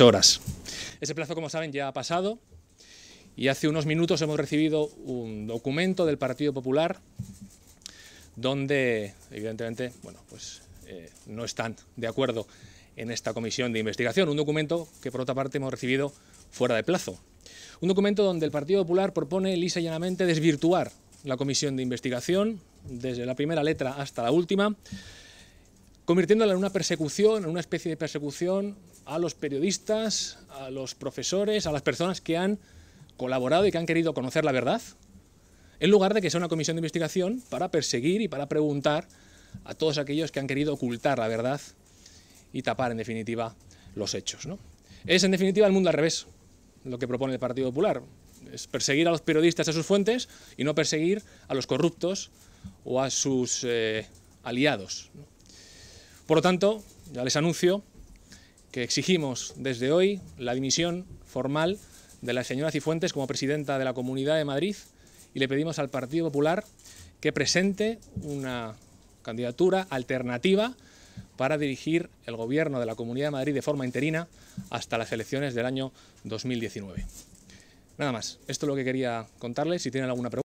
horas. Ese plazo, como saben, ya ha pasado y hace unos minutos hemos recibido un documento del Partido Popular donde, evidentemente, bueno, pues eh, no están de acuerdo en esta comisión de investigación. Un documento que, por otra parte, hemos recibido fuera de plazo. Un documento donde el Partido Popular propone lisa y llanamente desvirtuar la comisión de investigación desde la primera letra hasta la última convirtiéndola en una persecución, en una especie de persecución a los periodistas, a los profesores, a las personas que han colaborado y que han querido conocer la verdad, en lugar de que sea una comisión de investigación para perseguir y para preguntar a todos aquellos que han querido ocultar la verdad y tapar, en definitiva, los hechos. ¿no? Es, en definitiva, el mundo al revés, lo que propone el Partido Popular. Es perseguir a los periodistas a sus fuentes y no perseguir a los corruptos o a sus eh, aliados. Por lo tanto, ya les anuncio que exigimos desde hoy la dimisión formal de la señora Cifuentes como presidenta de la Comunidad de Madrid y le pedimos al Partido Popular que presente una candidatura alternativa para dirigir el gobierno de la Comunidad de Madrid de forma interina hasta las elecciones del año 2019. Nada más, esto es lo que quería contarles. Si tienen alguna pregunta.